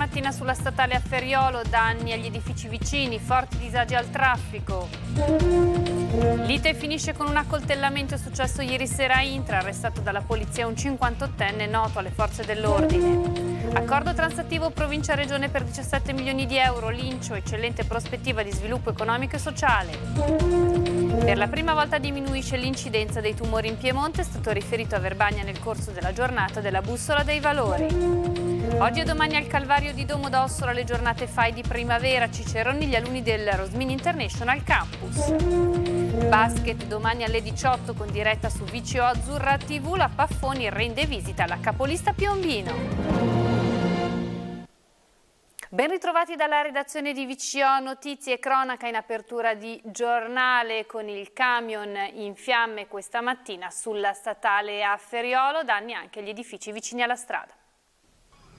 stamattina sulla statale a Ferriolo, danni agli edifici vicini, forti disagi al traffico. L'ite finisce con un accoltellamento successo ieri sera a Intra, arrestato dalla polizia un 58enne noto alle forze dell'ordine. Accordo transattivo provincia-regione per 17 milioni di euro, Lincio, eccellente prospettiva di sviluppo economico e sociale. Per la prima volta diminuisce l'incidenza dei tumori in Piemonte, è stato riferito a Verbagna nel corso della giornata della bussola dei valori. Oggi e domani al Calvario di Domo d'Ossola le giornate FAI di primavera, Ciceroni gli alunni del Rosmini International Campus. Basket domani alle 18 con diretta su VCO Azzurra TV, la Paffoni rende visita alla capolista Piombino. Ben ritrovati dalla redazione di VCO Notizie e Cronaca in apertura di giornale con il camion in fiamme questa mattina sulla statale a Feriolo, danni anche agli edifici vicini alla strada.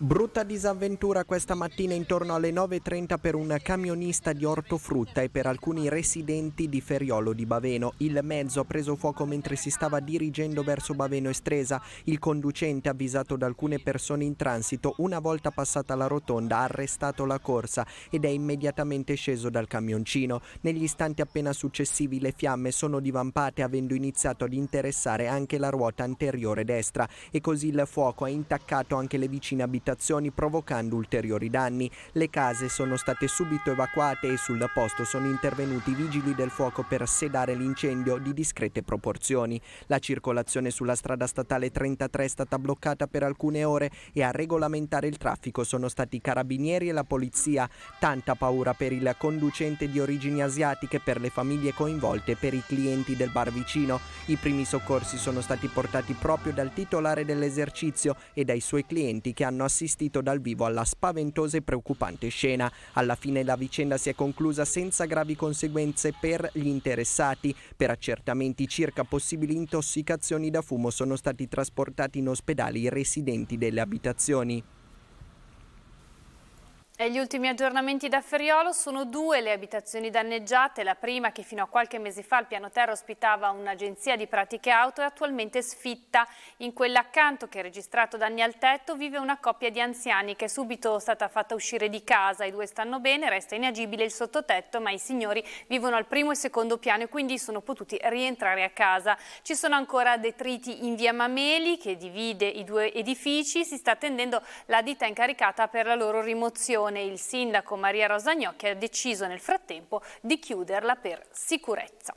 Brutta disavventura questa mattina intorno alle 9.30 per un camionista di ortofrutta e per alcuni residenti di Feriolo di Baveno. Il mezzo ha preso fuoco mentre si stava dirigendo verso Baveno Estresa. Il conducente, avvisato da alcune persone in transito, una volta passata la rotonda ha arrestato la corsa ed è immediatamente sceso dal camioncino. Negli istanti appena successivi le fiamme sono divampate avendo iniziato ad interessare anche la ruota anteriore destra e così il fuoco ha intaccato anche le vicine abitazioni abitazioni provocando ulteriori danni. Le case sono state subito evacuate e sul posto sono intervenuti i vigili del fuoco per sedare l'incendio di discrete proporzioni. La circolazione sulla strada statale 33 è stata bloccata per alcune ore e a regolamentare il traffico sono stati i carabinieri e la polizia. Tanta paura per il conducente di origini asiatiche, per le famiglie coinvolte e per i clienti del bar vicino. I primi soccorsi sono stati portati proprio dal titolare dell'esercizio e dai suoi clienti che hanno assistito assistito dal vivo alla spaventosa e preoccupante scena. Alla fine la vicenda si è conclusa senza gravi conseguenze per gli interessati. Per accertamenti circa possibili intossicazioni da fumo sono stati trasportati in ospedale i residenti delle abitazioni. E gli ultimi aggiornamenti da Ferriolo sono due le abitazioni danneggiate, la prima che fino a qualche mese fa al piano terra ospitava un'agenzia di pratiche auto è attualmente sfitta. In quella accanto che ha registrato danni al tetto vive una coppia di anziani che è subito stata fatta uscire di casa, i due stanno bene, resta inagibile il sottotetto ma i signori vivono al primo e secondo piano e quindi sono potuti rientrare a casa. Ci sono ancora detriti in via Mameli che divide i due edifici, si sta attendendo la ditta incaricata per la loro rimozione. Leone, il sindaco Maria Rosagnocchi ha deciso nel frattempo di chiuderla per sicurezza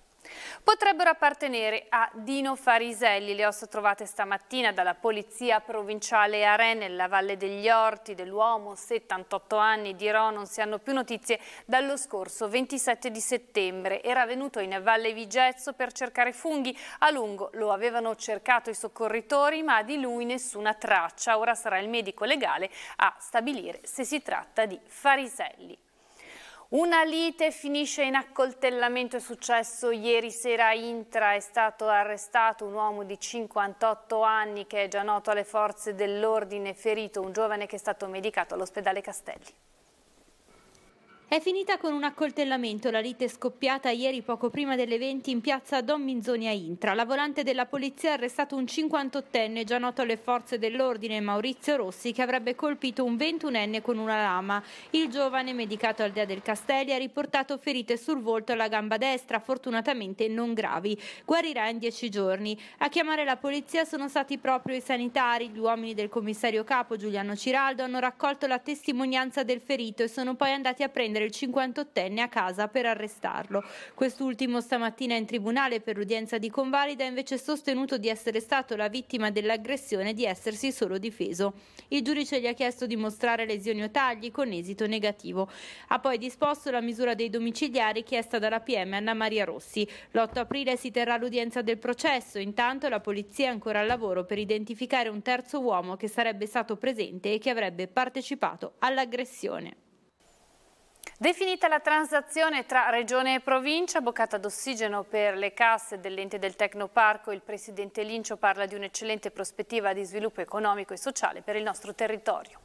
potrebbero appartenere a Dino Fariselli. Le ossa trovate stamattina dalla Polizia Provinciale a Re nella Valle degli Orti dell'uomo, 78 anni, dirò non si hanno più notizie dallo scorso 27 di settembre. Era venuto in Valle Vigezzo per cercare funghi. A lungo lo avevano cercato i soccorritori, ma di lui nessuna traccia. Ora sarà il medico legale a stabilire se si tratta di Fariselli. Una lite finisce in accoltellamento, è successo ieri sera a Intra, è stato arrestato un uomo di 58 anni che è già noto alle forze dell'ordine, ferito un giovane che è stato medicato all'ospedale Castelli. È finita con un accoltellamento la lite scoppiata ieri poco prima delle 20 in piazza Don Minzoni a Intra. La volante della polizia ha arrestato un 58enne già noto alle forze dell'ordine Maurizio Rossi che avrebbe colpito un 21enne con una lama. Il giovane, medicato al Dea del Castelli, ha riportato ferite sul volto e alla gamba destra, fortunatamente non gravi. Guarirà in dieci giorni. A chiamare la polizia sono stati proprio i sanitari. Gli uomini del commissario capo Giuliano Ciraldo hanno raccolto la testimonianza del ferito e sono poi andati a prendere prendere il 58enne a casa per arrestarlo. Quest'ultimo stamattina in tribunale per l'udienza di convalida ha invece sostenuto di essere stato la vittima dell'aggressione e di essersi solo difeso. Il giudice gli ha chiesto di mostrare lesioni o tagli con esito negativo. Ha poi disposto la misura dei domiciliari chiesta dalla PM Anna Maria Rossi. L'8 aprile si terrà l'udienza del processo, intanto la polizia è ancora al lavoro per identificare un terzo uomo che sarebbe stato presente e che avrebbe partecipato all'aggressione. Definita la transazione tra Regione e Provincia, boccata d'ossigeno per le casse dell'ente del Tecnoparco, il Presidente Lincio parla di un'eccellente prospettiva di sviluppo economico e sociale per il nostro territorio.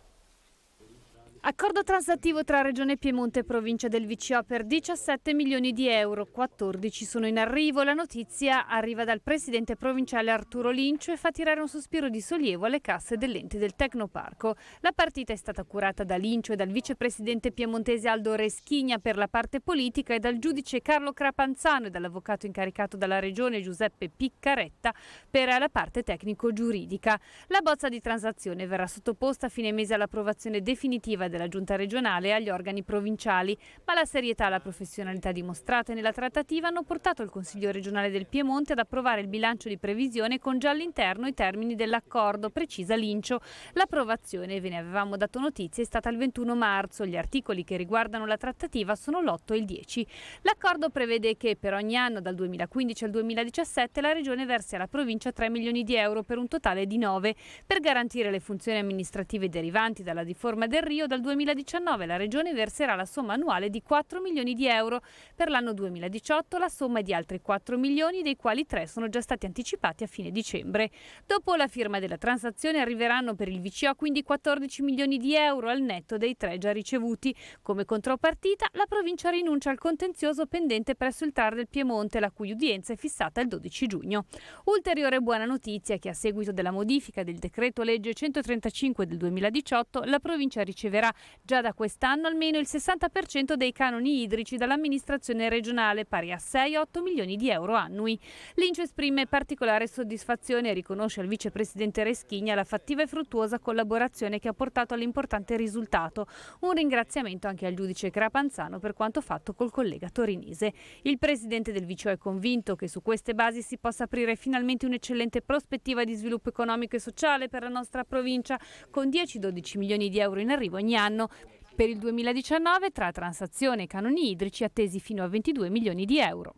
Accordo transattivo tra Regione Piemonte e provincia del VCO per 17 milioni di euro, 14 sono in arrivo. La notizia arriva dal presidente provinciale Arturo Lincio e fa tirare un sospiro di sollievo alle casse dell'ente del Tecnoparco. La partita è stata curata da Lincio e dal vicepresidente piemontese Aldo Reschigna per la parte politica e dal giudice Carlo Crapanzano e dall'avvocato incaricato dalla Regione Giuseppe Piccaretta per la parte tecnico-giuridica. La bozza di transazione verrà sottoposta a fine mese all'approvazione definitiva della giunta regionale agli organi provinciali, ma la serietà e la professionalità dimostrate nella trattativa hanno portato il Consiglio regionale del Piemonte ad approvare il bilancio di previsione con già all'interno i termini dell'accordo, precisa l'Incio. L'approvazione, ve ne avevamo dato notizia, è stata il 21 marzo. Gli articoli che riguardano la trattativa sono l'8 e il 10. L'accordo prevede che per ogni anno dal 2015 al 2017 la regione versi alla provincia 3 milioni di euro per un totale di 9 per garantire le funzioni amministrative derivanti dalla riforma del Rio dal dal 2019 la Regione verserà la somma annuale di 4 milioni di euro. Per l'anno 2018 la somma è di altri 4 milioni, dei quali 3 sono già stati anticipati a fine dicembre. Dopo la firma della transazione arriveranno per il VCO quindi 14 milioni di euro al netto dei 3 già ricevuti. Come contropartita la provincia rinuncia al contenzioso pendente presso il TAR del Piemonte, la cui udienza è fissata il 12 giugno. Ulteriore buona notizia è che a seguito della modifica del decreto legge 135 del 2018 la provincia riceverà pubblica. Già da quest'anno almeno il 60% dei canoni idrici dall'amministrazione regionale, pari a 6-8 milioni di euro annui. L'Incio esprime particolare soddisfazione e riconosce al vicepresidente Reschigna la fattiva e fruttuosa collaborazione che ha portato all'importante risultato. Un ringraziamento anche al giudice Crapanzano per quanto fatto col collega torinese. Il presidente del Vicio è convinto che su queste basi si possa aprire finalmente un'eccellente prospettiva di sviluppo economico e sociale per la nostra provincia, con 10-12 milioni di euro in arrivo ogni anno anno per il 2019 tra transazione e canoni idrici attesi fino a 22 milioni di euro.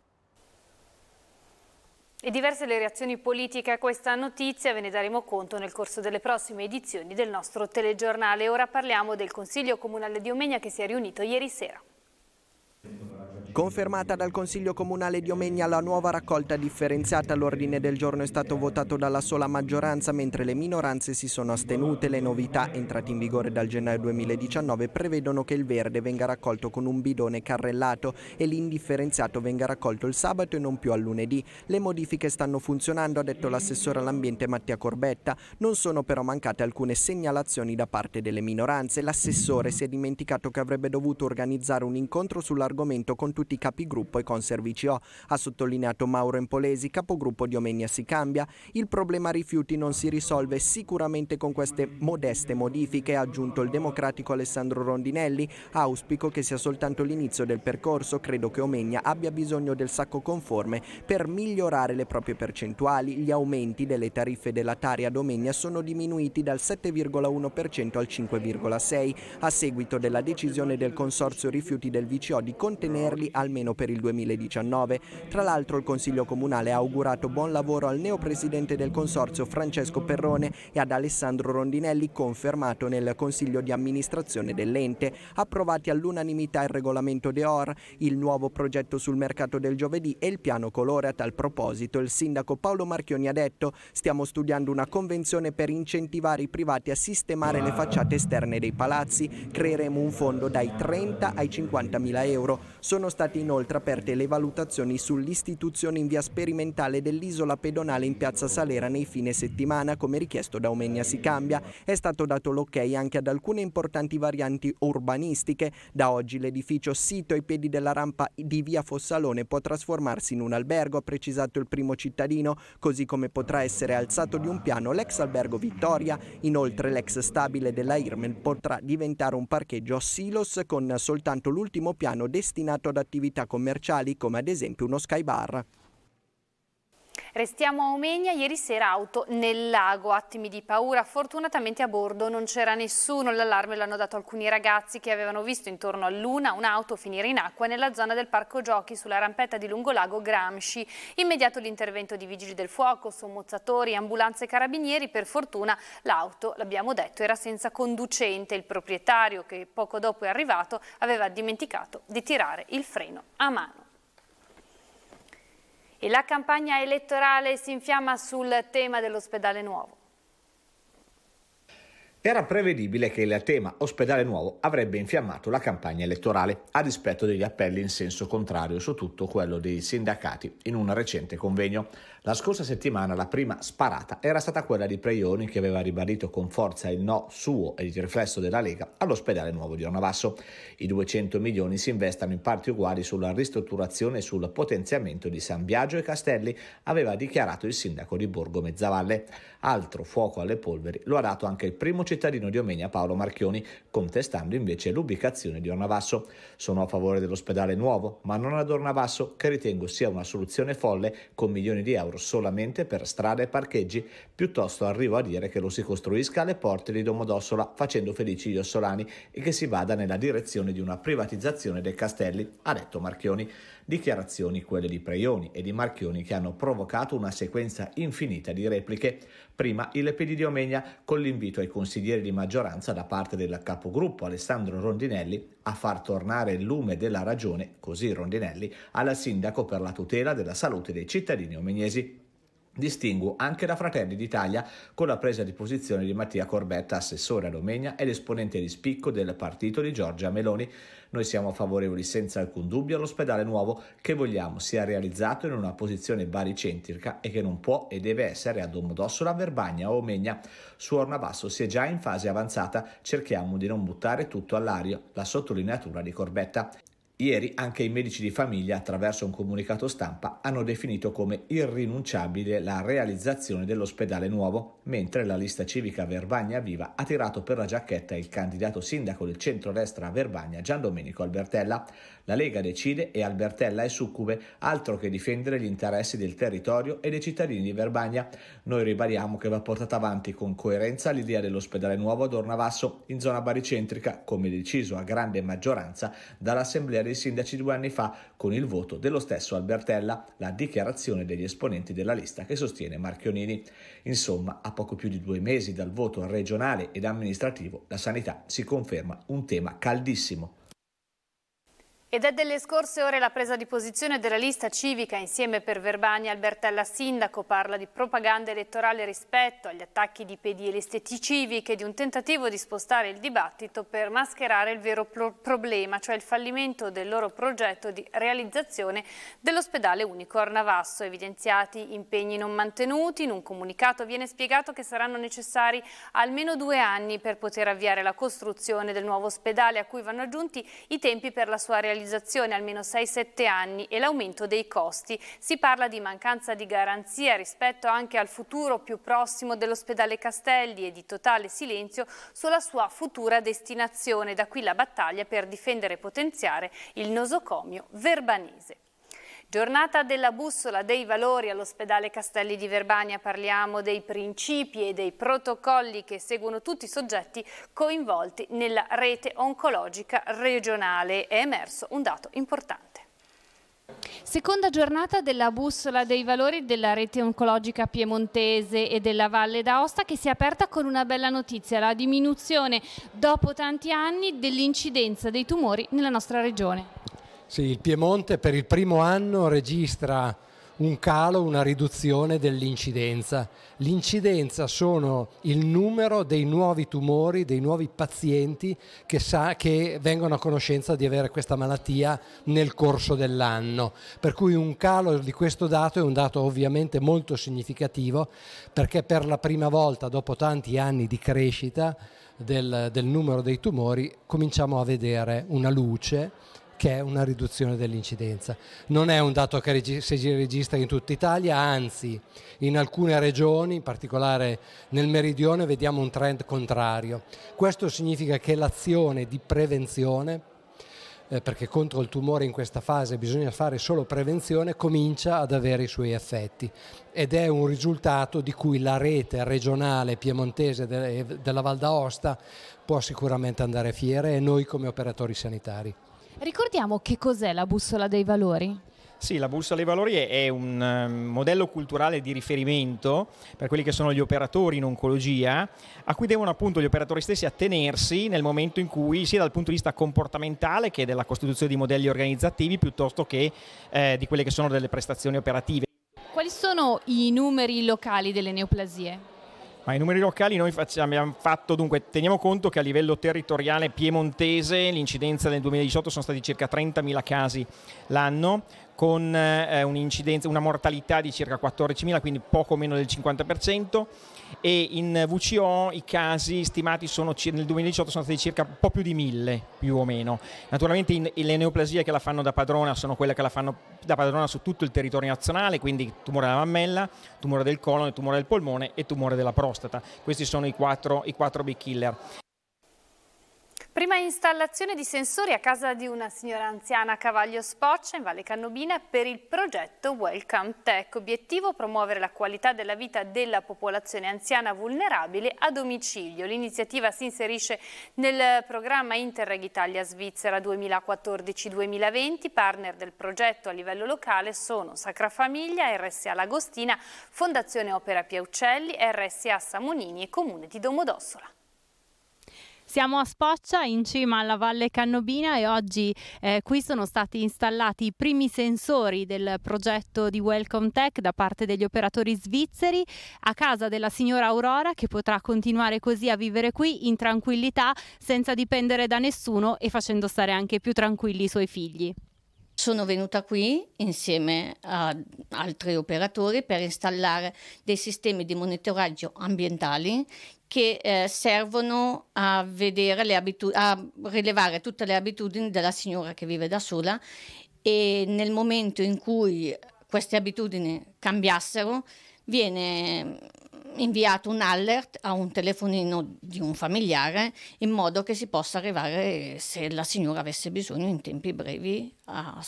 E diverse le reazioni politiche a questa notizia, ve ne daremo conto nel corso delle prossime edizioni del nostro telegiornale. Ora parliamo del Consiglio Comunale di Omegna che si è riunito ieri sera. Confermata dal Consiglio Comunale di Omegna la nuova raccolta differenziata, l'ordine del giorno è stato votato dalla sola maggioranza, mentre le minoranze si sono astenute. Le novità, entrate in vigore dal gennaio 2019, prevedono che il verde venga raccolto con un bidone carrellato e l'indifferenziato venga raccolto il sabato e non più al lunedì. Le modifiche stanno funzionando, ha detto l'assessore all'ambiente Mattia Corbetta. Non sono però mancate alcune segnalazioni da parte delle minoranze. L'assessore si è dimenticato che avrebbe dovuto organizzare un incontro sull'argomento con tutti tutti i capigruppo e Conservicio, ha sottolineato Mauro Empolesi, capogruppo di Omenia Si Cambia. Il problema rifiuti non si risolve sicuramente con queste modeste modifiche, ha aggiunto il democratico Alessandro Rondinelli. Auspico che sia soltanto l'inizio del percorso, credo che Omegna abbia bisogno del sacco conforme per migliorare le proprie percentuali. Gli aumenti delle tariffe della Taria ad Omegna sono diminuiti dal 7,1% al 5,6% a seguito della decisione del Consorzio Rifiuti del VCO di contenerli almeno per il 2019. Tra l'altro il Consiglio Comunale ha augurato buon lavoro al neopresidente del Consorzio Francesco Perrone e ad Alessandro Rondinelli confermato nel Consiglio di amministrazione dell'ente. Approvati all'unanimità il regolamento DEOR, il nuovo progetto sul mercato del giovedì e il piano colore. A tal proposito il sindaco Paolo Marchioni ha detto stiamo studiando una convenzione per incentivare i privati a sistemare le facciate esterne dei palazzi. Creeremo un fondo dai 30 ai 50 mila euro. Sono state inoltre aperte le valutazioni sull'istituzione in via sperimentale dell'isola pedonale in piazza Salera nei fine settimana, come richiesto da Omegna Si Cambia. È stato dato l'ok anche ad alcune importanti varianti urbanistiche. Da oggi l'edificio sito ai piedi della rampa di via Fossalone può trasformarsi in un albergo, ha precisato il primo cittadino, così come potrà essere alzato di un piano l'ex albergo Vittoria. Inoltre l'ex stabile della Irmel potrà diventare un parcheggio silos con soltanto l'ultimo piano destinato destinato ad attività commerciali come ad esempio uno skybar. Restiamo a Omegna, ieri sera auto nel lago, attimi di paura, fortunatamente a bordo non c'era nessuno, l'allarme l'hanno dato alcuni ragazzi che avevano visto intorno a luna un'auto finire in acqua nella zona del parco giochi sulla rampetta di Lungolago Gramsci. Immediato l'intervento di vigili del fuoco, sommozzatori, ambulanze e carabinieri, per fortuna l'auto, l'abbiamo detto, era senza conducente, il proprietario che poco dopo è arrivato aveva dimenticato di tirare il freno a mano. E la campagna elettorale si infiamma sul tema dell'ospedale nuovo. Era prevedibile che il tema ospedale nuovo avrebbe infiammato la campagna elettorale, a dispetto degli appelli in senso contrario, su tutto quello dei sindacati, in un recente convegno. La scorsa settimana la prima sparata era stata quella di Preioni, che aveva ribadito con forza il no suo e il riflesso della Lega all'ospedale nuovo di Ornavasso. I 200 milioni si investano in parti uguali sulla ristrutturazione e sul potenziamento di San Biagio e Castelli, aveva dichiarato il sindaco di Borgo Mezzavalle. Altro fuoco alle polveri lo ha dato anche il primo cittadino di Omegna Paolo Marchioni, contestando invece l'ubicazione di Ornavasso. Sono a favore dell'ospedale nuovo, ma non ad Ornavasso, che ritengo sia una soluzione folle con milioni di euro solamente per strade e parcheggi. Piuttosto arrivo a dire che lo si costruisca alle porte di Domodossola, facendo felici gli ossolani e che si vada nella direzione di una privatizzazione dei castelli, ha detto Marchioni. Dichiarazioni quelle di Preioni e di Marchioni che hanno provocato una sequenza infinita di repliche. Prima il PD di Omegna con l'invito ai consiglieri consiglieri di maggioranza da parte del capogruppo Alessandro Rondinelli a far tornare il lume della ragione, così Rondinelli, alla sindaco per la tutela della salute dei cittadini omegnesi. Distinguo anche da Fratelli d'Italia con la presa di posizione di Mattia Corbetta, assessore a Romegna ed esponente di spicco del partito di Giorgia Meloni. Noi siamo favorevoli senza alcun dubbio all'ospedale nuovo che vogliamo sia realizzato in una posizione baricentrica e che non può e deve essere a Domodossola, Verbagna o Omegna. Su Ornabasso si è già in fase avanzata, cerchiamo di non buttare tutto all'aria, la sottolineatura di Corbetta. Ieri anche i medici di famiglia, attraverso un comunicato stampa, hanno definito come irrinunciabile la realizzazione dell'ospedale nuovo, mentre la lista civica Verbagna Viva ha tirato per la giacchetta il candidato sindaco del centro-destra Verbagna Gian Domenico Albertella. La Lega decide e Albertella è succube, altro che difendere gli interessi del territorio e dei cittadini di Verbagna. Noi ribadiamo che va portata avanti con coerenza l'idea dell'ospedale nuovo ad Ornavasso, in zona baricentrica, come deciso a grande maggioranza dall'Assemblea dei Sindaci due anni fa, con il voto dello stesso Albertella, la dichiarazione degli esponenti della lista che sostiene Marchionini. Insomma, a poco più di due mesi dal voto regionale ed amministrativo, la sanità si conferma un tema caldissimo. Ed è delle scorse ore la presa di posizione della lista civica insieme per Verbani Albertella Sindaco parla di propaganda elettorale rispetto agli attacchi di pedi e pedielesteti civiche e di un tentativo di spostare il dibattito per mascherare il vero pro problema, cioè il fallimento del loro progetto di realizzazione dell'ospedale unico Arnavasso. Evidenziati impegni non mantenuti, in un comunicato viene spiegato che saranno necessari almeno due anni per poter avviare la costruzione del nuovo ospedale a cui vanno aggiunti i tempi per la sua realizzazione stabilizzazione almeno 6-7 anni e l'aumento dei costi. Si parla di mancanza di garanzia rispetto anche al futuro più prossimo dell'ospedale Castelli e di totale silenzio sulla sua futura destinazione. Da qui la battaglia per difendere e potenziare il nosocomio verbanese. Giornata della bussola dei valori all'ospedale Castelli di Verbania parliamo dei principi e dei protocolli che seguono tutti i soggetti coinvolti nella rete oncologica regionale. È emerso un dato importante. Seconda giornata della bussola dei valori della rete oncologica piemontese e della Valle d'Aosta che si è aperta con una bella notizia, la diminuzione dopo tanti anni dell'incidenza dei tumori nella nostra regione. Sì, il Piemonte per il primo anno registra un calo, una riduzione dell'incidenza. L'incidenza sono il numero dei nuovi tumori, dei nuovi pazienti che, sa, che vengono a conoscenza di avere questa malattia nel corso dell'anno. Per cui un calo di questo dato è un dato ovviamente molto significativo perché per la prima volta dopo tanti anni di crescita del, del numero dei tumori cominciamo a vedere una luce che è una riduzione dell'incidenza. Non è un dato che si registra in tutta Italia, anzi in alcune regioni, in particolare nel meridione, vediamo un trend contrario. Questo significa che l'azione di prevenzione eh, perché contro il tumore in questa fase bisogna fare solo prevenzione, comincia ad avere i suoi effetti ed è un risultato di cui la rete regionale piemontese della Val d'Aosta può sicuramente andare fiera e noi come operatori sanitari. Ricordiamo che cos'è la bussola dei valori? Sì, la bussola dei valori è un ehm, modello culturale di riferimento per quelli che sono gli operatori in oncologia, a cui devono appunto gli operatori stessi attenersi nel momento in cui, sia dal punto di vista comportamentale che della costituzione di modelli organizzativi, piuttosto che eh, di quelle che sono delle prestazioni operative. Quali sono i numeri locali delle neoplasie? Ma i numeri locali noi facciamo, abbiamo fatto, dunque teniamo conto che a livello territoriale piemontese l'incidenza nel 2018 sono stati circa 30.000 casi l'anno, con eh, eh, un'incidenza, una mortalità di circa 14.000, quindi poco meno del 50%, e in VCO i casi stimati sono, nel 2018 sono stati circa un po' più di 1.000 più o meno. Naturalmente in, in le neoplasie che la fanno da padrona sono quelle che la fanno da padrona su tutto il territorio nazionale, quindi tumore della mammella, tumore del colon, tumore del polmone e tumore della prostata. Questi sono i quattro, i quattro big killer. Prima installazione di sensori a casa di una signora anziana a Cavaglio Spoccia in Valle Cannobina per il progetto Welcome Tech, obiettivo promuovere la qualità della vita della popolazione anziana vulnerabile a domicilio. L'iniziativa si inserisce nel programma Interreg Italia Svizzera 2014-2020, partner del progetto a livello locale sono Sacra Famiglia, RSA Lagostina, Fondazione Opera Piaucelli, RSA Samonini e Comune di Domodossola. Siamo a Spoccia, in cima alla Valle Cannobina e oggi eh, qui sono stati installati i primi sensori del progetto di Welcome Tech da parte degli operatori svizzeri a casa della signora Aurora che potrà continuare così a vivere qui in tranquillità senza dipendere da nessuno e facendo stare anche più tranquilli i suoi figli sono venuta qui insieme ad altri operatori per installare dei sistemi di monitoraggio ambientali che eh, servono a, abitu- a rilevare tutte le abitudini della signora che vive da sola e nel momento in cui queste abitudini cambiassero viene inviato un alert a un telefonino di un familiare in modo che si possa arrivare, se la signora avesse bisogno, in tempi brevi a,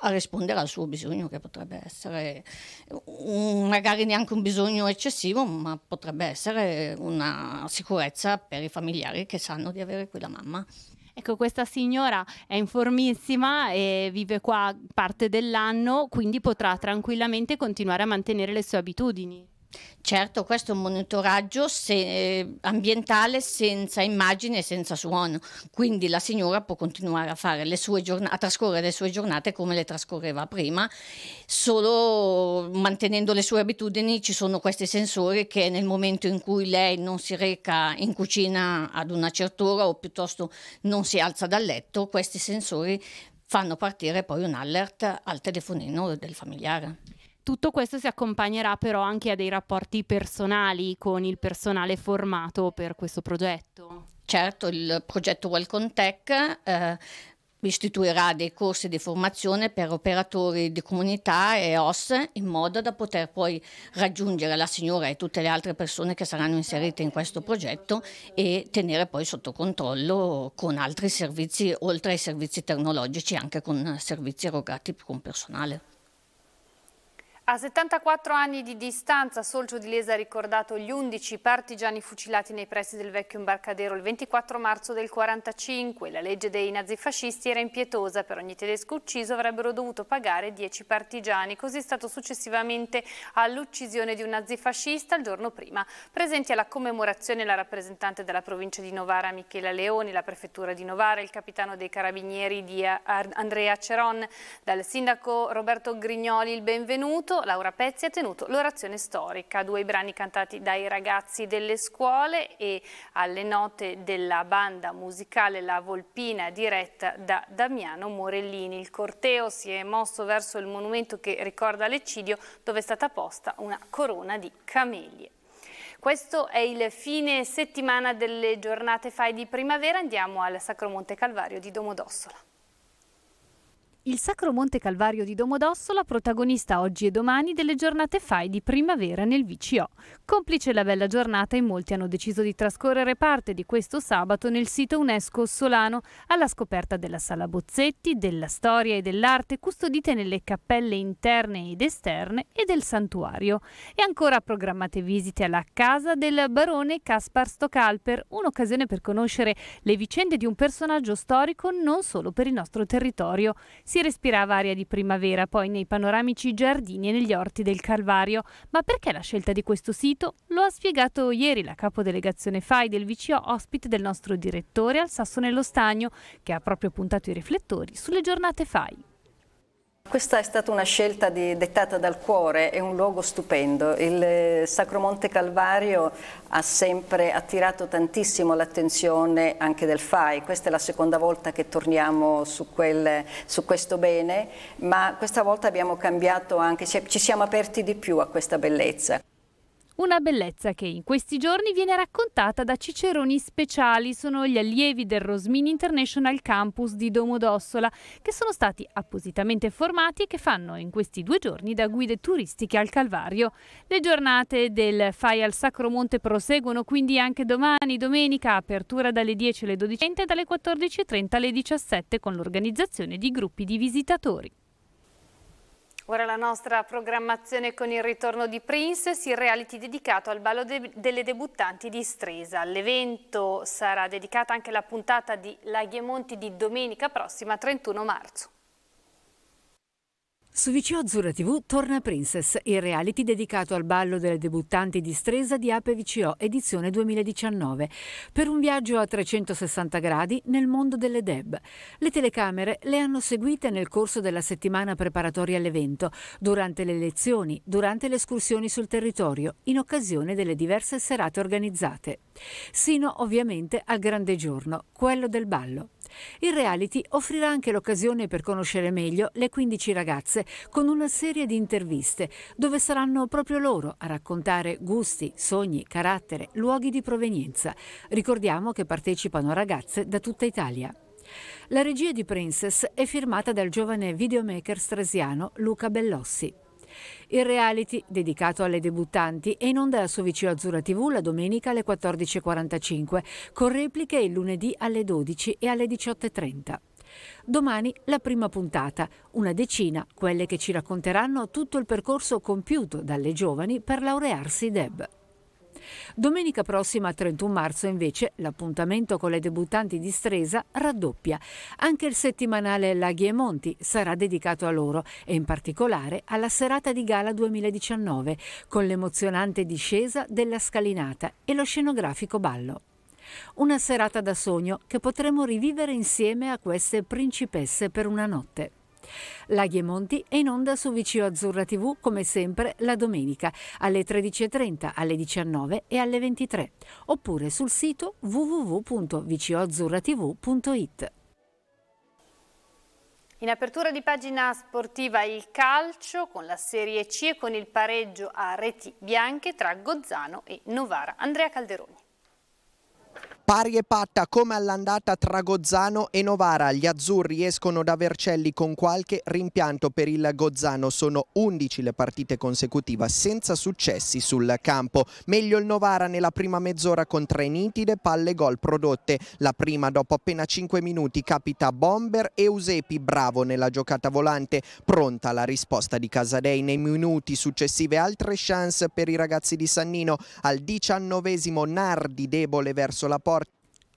a rispondere al suo bisogno, che potrebbe essere un, magari neanche un bisogno eccessivo, ma potrebbe essere una sicurezza per i familiari che sanno di avere qui la mamma. Ecco, questa signora è informissima e vive qua parte dell'anno, quindi potrà tranquillamente continuare a mantenere le sue abitudini. Certo, questo è un monitoraggio se, eh, ambientale senza immagine e senza suono, quindi la signora può continuare a, giorn- a, trascorrere le sue giornate come le trascorreva prima, solo mantenendo le sue abitudini ci sono questi sensori che nel momento in cui lei non si reca in cucina ad una certa ora o piuttosto non si alza dal letto, questi sensori fanno partire poi un alert al telefonino del familiare tutto questo si accompagnerà però anche a dei rapporti personali con il personale formato per questo progetto. Certo, il progetto Welcome Tech eh, istituirà dei corsi di formazione per operatori di comunità e OS in modo da poter poi raggiungere la signora e tutte le altre persone che saranno inserite in questo progetto e tenere poi sotto controllo con altri servizi, oltre ai servizi tecnologici, anche con servizi erogati con personale. A 74 anni di distanza, Solcio di Lesa ha ricordato gli 11 partigiani fucilati nei pressi del vecchio imbarcadero il 24 marzo del 1945. La legge dei nazifascisti era impietosa, per ogni tedesco ucciso avrebbero dovuto pagare 10 partigiani. Così è stato successivamente all'uccisione di un nazifascista il giorno prima. Presenti alla commemorazione la rappresentante della provincia di Novara Michela Leoni, la prefettura di Novara, il capitano dei carabinieri di Andrea Ceron, dal sindaco Roberto Grignoli il benvenuto Laura Pezzi ha tenuto l'orazione storica, due brani cantati dai ragazzi delle scuole e alle note della banda musicale La Volpina diretta da Damiano Morellini. Il corteo si è mosso verso il monumento che ricorda l'eccidio dove è stata posta una corona di camelie. Questo è il fine settimana delle giornate FAI di primavera, andiamo al Sacro Monte Calvario di Domodossola. Il Sacro Monte Calvario di Domodossola, protagonista oggi e domani delle giornate FAI di primavera nel VCO. Complice la bella giornata in molti hanno deciso di trascorrere parte di questo sabato nel sito UNESCO Solano alla scoperta della Sala Bozzetti, della storia e dell'arte custodite nelle cappelle interne ed esterne e del santuario. E ancora programmate visite alla casa del barone Caspar Stokalper, un'occasione per conoscere le vicende di un personaggio storico non solo per il nostro territorio. Si si respirava aria di primavera poi nei panoramici giardini e negli orti del Calvario. Ma perché la scelta di questo sito? Lo ha spiegato ieri la capodelegazione FAI del VCO, ospite del nostro direttore al Sasso nello Stagno, che ha proprio puntato i riflettori sulle giornate FAI. Questa è stata una scelta di, dettata dal cuore, è un luogo stupendo. Il eh, Sacro Monte Calvario ha sempre attirato tantissimo l'attenzione anche del FAI, questa è la seconda volta che torniamo su, quel, su questo bene, ma questa volta abbiamo cambiato anche, ci siamo aperti di più a questa bellezza. Una bellezza che in questi giorni viene raccontata da ciceroni speciali, sono gli allievi del Rosmini International Campus di Domodossola, che sono stati appositamente formati e che fanno in questi due giorni da guide turistiche al Calvario. Le giornate del FAI al Sacromonte proseguono quindi anche domani, domenica, apertura dalle 10 alle 12 e dalle 14.30 alle 17 con l'organizzazione di gruppi di visitatori. Ora la nostra programmazione con il ritorno di Princess, il reality dedicato al ballo de delle debuttanti di Stresa. L'evento sarà dedicata anche alla puntata di Laghi e Monti di domenica prossima 31 marzo. Su VC Azzurra TV torna Princess, il reality dedicato al ballo delle debuttanti di Stresa di Ape VCO edizione 2019, per un viaggio a 360 gradi nel mondo delle deb. Le telecamere le hanno seguite nel corso della settimana preparatoria all'evento, durante le lezioni, durante le escursioni sul territorio, in occasione delle diverse serate organizzate. Sino ovviamente al grande giorno, quello del ballo. Il reality offrirà anche l'occasione per conoscere meglio le 15 ragazze con una serie di interviste dove saranno proprio loro a raccontare gusti, sogni, carattere, luoghi di provenienza. Ricordiamo che partecipano ragazze da tutta Italia. La regia di Princess è firmata dal giovane videomaker strasiano Luca Bellossi il reality dedicato alle debuttanti è in onda su Vicino Azzurra TV la domenica alle 14.45, con repliche il lunedì alle 12 e alle 18.30. Domani la prima puntata, una decina, quelle che ci racconteranno tutto il percorso compiuto dalle giovani per laurearsi DEB. Domenica prossima, 31 marzo, invece, l'appuntamento con le debuttanti di Stresa raddoppia. Anche il settimanale Laghi e Monti sarà dedicato a loro e in particolare alla serata di gala 2019 con l'emozionante discesa della scalinata e lo scenografico ballo. Una serata da sogno che potremo rivivere insieme a queste principesse per una notte. Laghi e Monti è in onda su Vicio Azzurra TV come sempre la domenica alle 13.30, alle 19 e alle 23 oppure sul sito www.vicioazzurratv.it In apertura di pagina sportiva il calcio con la Serie C e con il pareggio a reti bianche tra Gozzano e Novara. Andrea Calderoni. Pari e patta come all'andata tra Gozzano e Novara, gli azzurri escono da Vercelli con qualche rimpianto per il Gozzano, sono 11 le partite consecutive senza successi sul campo, meglio il Novara nella prima mezz'ora con tre nitide palle gol prodotte, la prima dopo appena 5 minuti capita Bomber e Usepi bravo nella giocata volante, pronta la risposta di Casadei nei minuti successivi. altre chance per i ragazzi di Sannino, al diciannovesimo Nardi debole verso la porta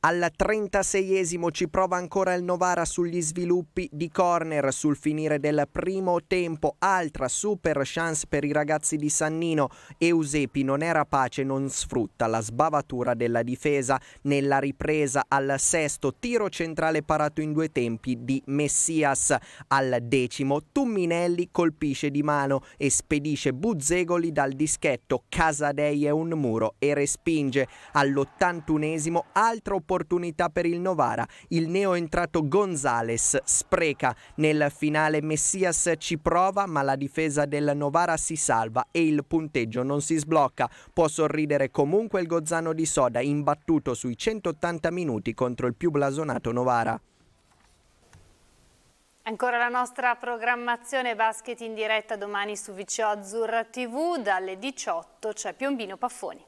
al 36esimo ci prova ancora il Novara sugli sviluppi di corner sul finire del primo tempo. Altra super chance per i ragazzi di Sannino. Eusepi non era pace, non sfrutta la sbavatura della difesa. Nella ripresa al sesto tiro centrale parato in due tempi di Messias. Al decimo Tumminelli colpisce di mano e spedisce Buzzegoli dal dischetto. Casadei è un muro e respinge. All'81esimo altro opportunità per il Novara. Il neo entrato Gonzales spreca nel finale. Messias ci prova, ma la difesa del Novara si salva e il punteggio non si sblocca. Può sorridere comunque il Gozzano di Soda, imbattuto sui 180 minuti contro il più blasonato Novara. Ancora la nostra programmazione basket in diretta domani su VCO Azzurra TV, dalle 18 c'è Piombino Paffoni.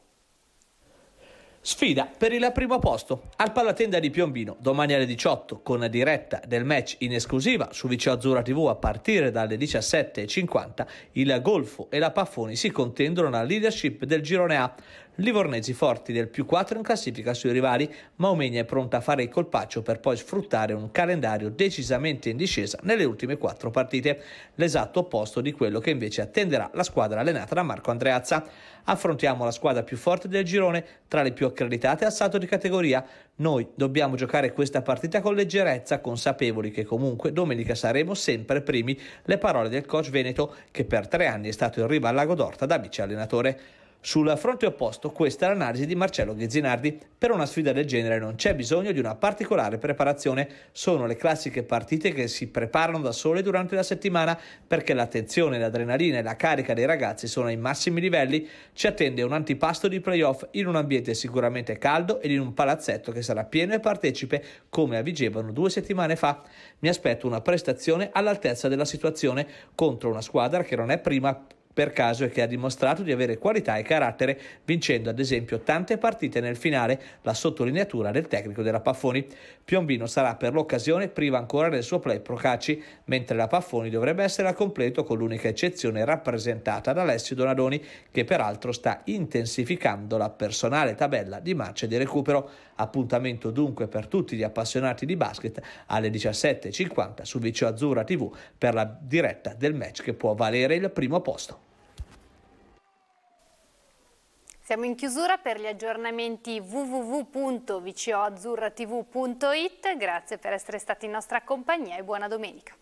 Sfida per il primo posto al Palatenda di Piombino domani alle 18 con la diretta del match in esclusiva su Vice Azzurra TV a partire dalle 17.50 il Golfo e la Paffoni si contendono la leadership del girone A. Livornesi forti del più 4 in classifica sui rivali, ma Omegna è pronta a fare il colpaccio per poi sfruttare un calendario decisamente in discesa nelle ultime 4 partite, l'esatto opposto di quello che invece attenderà la squadra allenata da Marco Andreazza. Affrontiamo la squadra più forte del girone, tra le più accreditate al salto di categoria. Noi dobbiamo giocare questa partita con leggerezza, consapevoli che comunque domenica saremo sempre primi. Le parole del coach Veneto, che per tre anni è stato in riva al Lago d'Orta da vice allenatore. Sul fronte opposto, questa è l'analisi di Marcello Ghezzinardi. Per una sfida del genere non c'è bisogno di una particolare preparazione, sono le classiche partite che si preparano da sole durante la settimana perché l'attenzione, l'adrenalina e la carica dei ragazzi sono ai massimi livelli. Ci attende un antipasto di playoff in un ambiente sicuramente caldo ed in un palazzetto che sarà pieno e partecipe come avvigevano due settimane fa. Mi aspetto una prestazione all'altezza della situazione contro una squadra che non è prima per caso e che ha dimostrato di avere qualità e carattere, vincendo ad esempio tante partite nel finale, la sottolineatura del tecnico della Paffoni. Piombino sarà per l'occasione priva ancora del suo play Procacci, mentre la Paffoni dovrebbe essere a completo con l'unica eccezione rappresentata da Alessio Donadoni, che peraltro sta intensificando la personale tabella di match di recupero. Appuntamento dunque per tutti gli appassionati di basket alle 17.50 su Vicio Azzurra TV per la diretta del match che può valere il primo posto. Siamo in chiusura per gli aggiornamenti www.vcoazzurratv.it. Grazie per essere stati in nostra compagnia e buona domenica.